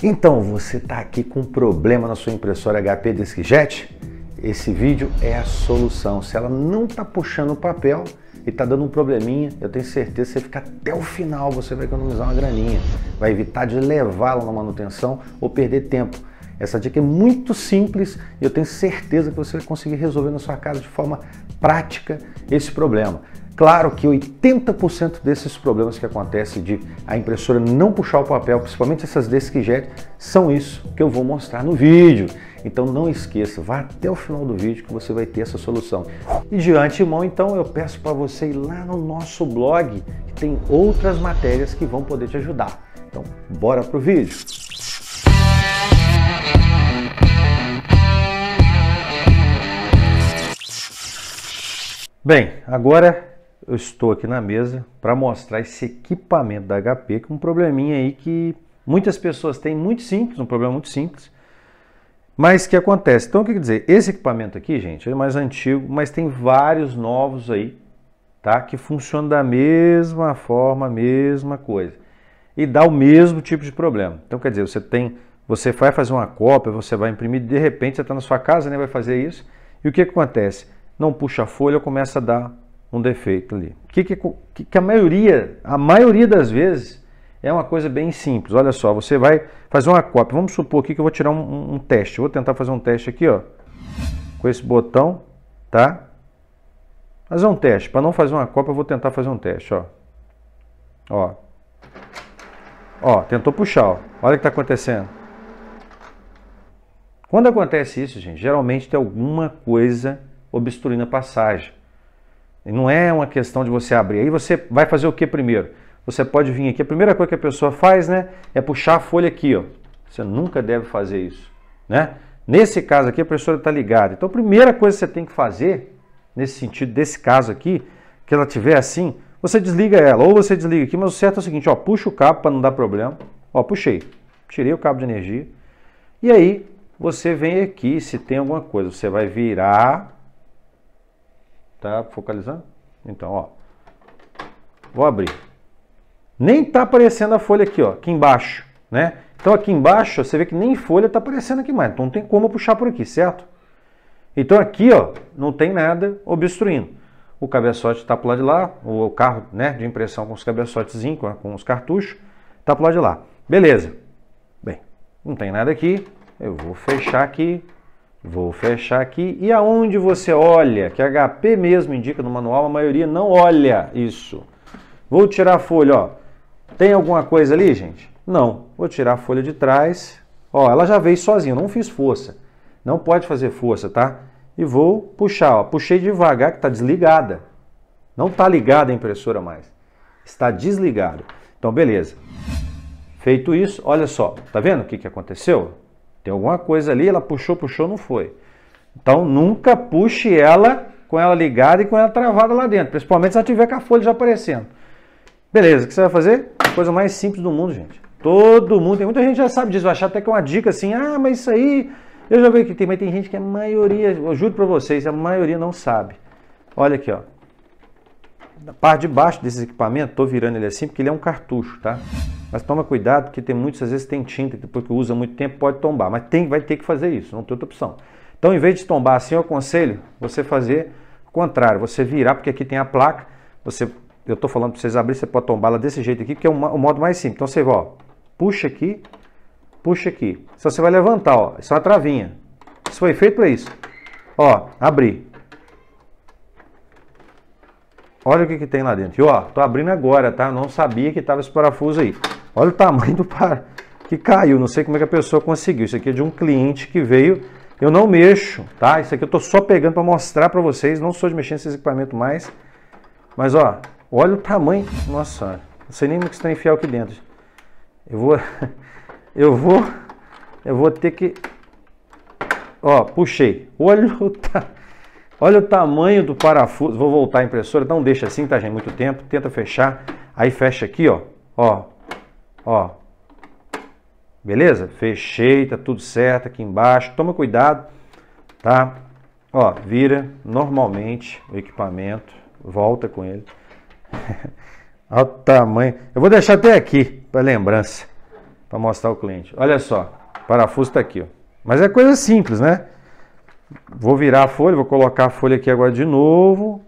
Então, você está aqui com um problema na sua impressora HP Deskjet? Esse vídeo é a solução. Se ela não está puxando o papel e está dando um probleminha, eu tenho certeza que você fica até o final, você vai economizar uma graninha. Vai evitar de levá-la na manutenção ou perder tempo. Essa dica é muito simples e eu tenho certeza que você vai conseguir resolver na sua casa de forma prática esse problema. Claro que 80% desses problemas que acontecem de a impressora não puxar o papel, principalmente essas deskjet, são isso que eu vou mostrar no vídeo. Então não esqueça, vá até o final do vídeo que você vai ter essa solução. E de antemão, então, eu peço para você ir lá no nosso blog, que tem outras matérias que vão poder te ajudar. Então, bora pro vídeo! Bem, agora eu estou aqui na mesa para mostrar esse equipamento da HP, que é um probleminha aí que muitas pessoas têm, muito simples, um problema muito simples, mas que acontece. Então, o que quer dizer? Esse equipamento aqui, gente, é mais antigo, mas tem vários novos aí, tá? Que funcionam da mesma forma, mesma coisa. E dá o mesmo tipo de problema. Então, quer dizer, você tem, você vai fazer uma cópia, você vai imprimir, de repente você está na sua casa, né? Vai fazer isso. E o que acontece? não puxa a folha, começa a dar um defeito ali. O que, que, que a maioria, a maioria das vezes, é uma coisa bem simples. Olha só, você vai fazer uma cópia. Vamos supor aqui que eu vou tirar um, um teste. Eu vou tentar fazer um teste aqui, ó. Com esse botão, tá? Fazer um teste. Para não fazer uma cópia, eu vou tentar fazer um teste, ó. Ó. Ó, tentou puxar, ó. Olha o que está acontecendo. Quando acontece isso, gente, geralmente tem alguma coisa obstruindo a passagem. Não é uma questão de você abrir. Aí você vai fazer o que primeiro? Você pode vir aqui. A primeira coisa que a pessoa faz, né, é puxar a folha aqui, ó. Você nunca deve fazer isso, né? Nesse caso aqui, a professora está ligada. Então, a primeira coisa que você tem que fazer, nesse sentido desse caso aqui, que ela tiver assim, você desliga ela, ou você desliga aqui, mas o certo é o seguinte, ó, puxa o cabo para não dar problema. Ó, puxei, tirei o cabo de energia. E aí, você vem aqui, se tem alguma coisa, você vai virar Tá focalizando? Então, ó. Vou abrir. Nem tá aparecendo a folha aqui, ó, aqui embaixo, né? Então aqui embaixo, você vê que nem folha tá aparecendo aqui mais. Então não tem como puxar por aqui, certo? Então aqui, ó, não tem nada obstruindo. O cabeçote tá pro lado de lá, o carro, né, de impressão com os cabeçotezinhos, com, com os cartuchos, tá pro lado de lá. Beleza. Bem, não tem nada aqui. Eu vou fechar aqui, Vou fechar aqui. E aonde você olha, que HP mesmo indica no manual, a maioria não olha isso. Vou tirar a folha, ó. Tem alguma coisa ali, gente? Não. Vou tirar a folha de trás. Ó, ela já veio sozinha, não fiz força. Não pode fazer força, tá? E vou puxar, ó. Puxei devagar que tá desligada. Não tá ligada a impressora mais. Está desligado. Então, beleza. Feito isso, olha só. Tá vendo o que, que aconteceu? Tem alguma coisa ali, ela puxou, puxou, não foi. Então nunca puxe ela com ela ligada e com ela travada lá dentro, principalmente se ela tiver com a folha já aparecendo. Beleza, o que você vai fazer? Coisa mais simples do mundo, gente. Todo mundo, tem muita gente já sabe disso, vai achar até que é uma dica assim, ah, mas isso aí, eu já vi que tem, mas tem gente que a maioria, eu juro para vocês, a maioria não sabe. Olha aqui, ó na parte de baixo desse equipamento, estou virando ele assim porque ele é um cartucho, tá? Mas toma cuidado porque tem muitas vezes tem tinta que depois que usa muito tempo pode tombar, mas tem, vai ter que fazer isso, não tem outra opção. Então, em vez de tombar assim, eu aconselho você fazer o contrário, você virar, porque aqui tem a placa, você, eu estou falando para vocês abrir, você pode tombar ela desse jeito aqui, porque é o modo mais simples. Então, você ó, puxa aqui, puxa aqui. Só você vai levantar, ó, isso é uma travinha. Isso foi feito para é isso. Ó, abrir. Olha o que, que tem lá dentro. E ó, tô abrindo agora, tá? não sabia que tava esse parafuso aí. Olha o tamanho do par que caiu. Não sei como é que a pessoa conseguiu. Isso aqui é de um cliente que veio. Eu não mexo, tá? Isso aqui eu tô só pegando para mostrar para vocês. Não sou de mexer nesse equipamento mais. Mas ó, olha o tamanho. Nossa, não sei nem o é que está enfiar aqui dentro. Eu vou, eu vou, eu vou ter que, ó, puxei. Olha o tamanho Olha o tamanho do parafuso. Vou voltar a impressora, não deixa assim, tá gente, muito tempo. Tenta fechar, aí fecha aqui, ó. Ó. Ó. Beleza? Fechei, tá tudo certo aqui embaixo. Toma cuidado, tá? Ó, vira normalmente o equipamento, volta com ele. Olha o tamanho. Eu vou deixar até aqui para lembrança, para mostrar ao cliente. Olha só, parafuso está aqui, ó. Mas é coisa simples, né? Vou virar a folha, vou colocar a folha aqui agora de novo.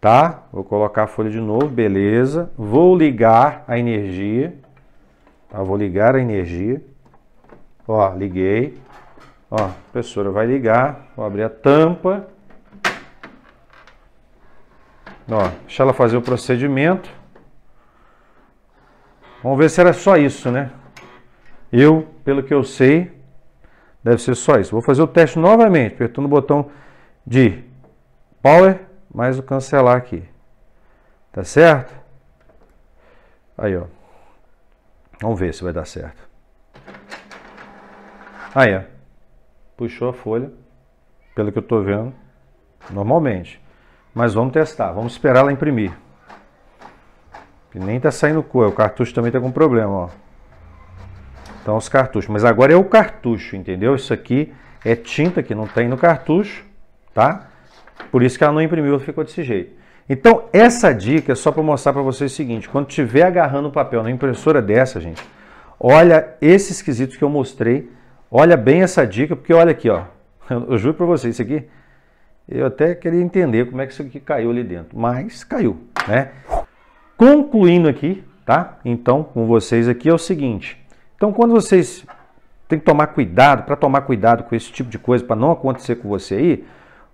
Tá? Vou colocar a folha de novo, beleza. Vou ligar a energia. Tá? Vou ligar a energia. Ó, liguei. Ó, a professora vai ligar. Vou abrir a tampa. Ó, deixa ela fazer o procedimento. Vamos ver se era só isso, né? Eu, pelo que eu sei, Deve ser só isso. Vou fazer o teste novamente, apertando o botão de Power, mais o cancelar aqui. Tá certo? Aí, ó. Vamos ver se vai dar certo. Aí, ó. Puxou a folha, pelo que eu tô vendo, normalmente. Mas vamos testar, vamos esperar ela imprimir. Que nem tá saindo cor, o cartucho também tá com problema, ó. Então os cartuchos. Mas agora é o cartucho, entendeu? Isso aqui é tinta que não tem no cartucho, tá? Por isso que ela não imprimiu, ficou desse jeito. Então essa dica é só para mostrar para vocês o seguinte. Quando tiver agarrando o papel na impressora dessa, gente, olha esses quesitos que eu mostrei. Olha bem essa dica, porque olha aqui, ó. Eu juro para vocês, isso aqui... Eu até queria entender como é que isso aqui caiu ali dentro, mas caiu, né? Concluindo aqui, tá? Então, com vocês aqui é o seguinte, então, quando vocês têm que tomar cuidado, para tomar cuidado com esse tipo de coisa, para não acontecer com você aí,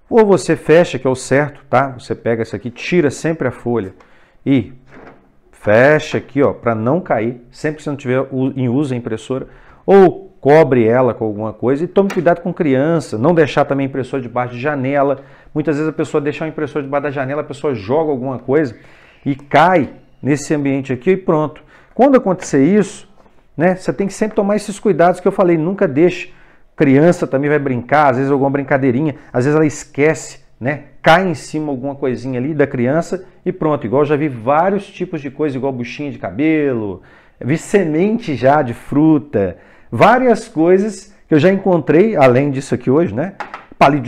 ou você fecha, que é o certo, tá? Você pega isso aqui, tira sempre a folha e fecha aqui, ó, para não cair, sempre que você não tiver em uso a impressora, ou cobre ela com alguma coisa e tome cuidado com criança, não deixar também a impressora debaixo de janela. Muitas vezes a pessoa deixa a impressora debaixo da janela, a pessoa joga alguma coisa e cai nesse ambiente aqui e pronto. Quando acontecer isso, né? Você tem que sempre tomar esses cuidados que eu falei, nunca deixe. Criança também vai brincar, às vezes alguma brincadeirinha, às vezes ela esquece, né? Cai em cima alguma coisinha ali da criança e pronto. Igual já vi vários tipos de coisa, igual buchinha de cabelo, vi semente já de fruta, várias coisas que eu já encontrei, além disso aqui hoje, né?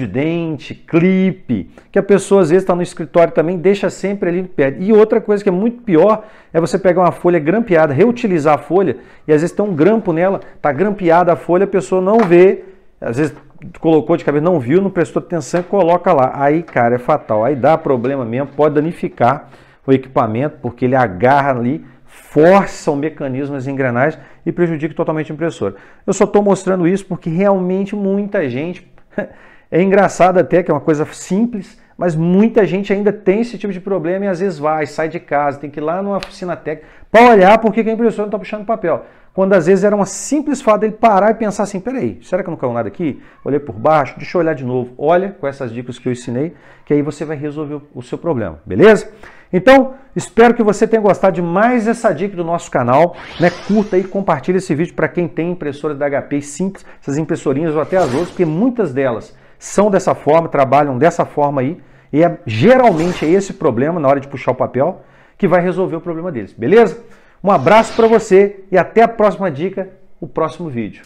dente, clipe, que a pessoa às vezes está no escritório também, deixa sempre ali no pé. E outra coisa que é muito pior é você pegar uma folha grampeada, reutilizar a folha, e às vezes tem um grampo nela, está grampeada a folha, a pessoa não vê, às vezes colocou de cabeça, não viu, não prestou atenção, coloca lá. Aí, cara, é fatal. Aí dá problema mesmo, pode danificar o equipamento, porque ele agarra ali, força o mecanismo das engrenagens e prejudica totalmente a impressora. Eu só estou mostrando isso porque realmente muita gente É engraçado até que é uma coisa simples, mas muita gente ainda tem esse tipo de problema e às vezes vai, sai de casa, tem que ir lá numa oficina técnica para olhar por que a impressora não está puxando papel. Quando às vezes era uma simples fato dele parar e pensar assim: peraí, será que não caiu nada aqui? Olhei por baixo, deixa eu olhar de novo. Olha com essas dicas que eu ensinei, que aí você vai resolver o seu problema, beleza? Então, espero que você tenha gostado de mais essa dica do nosso canal. Né? Curta e compartilhe esse vídeo para quem tem impressoras da HP simples, essas impressorinhas ou até as outras, porque muitas delas são dessa forma, trabalham dessa forma aí, e é geralmente é esse problema na hora de puxar o papel que vai resolver o problema deles, beleza? Um abraço para você e até a próxima dica, o próximo vídeo.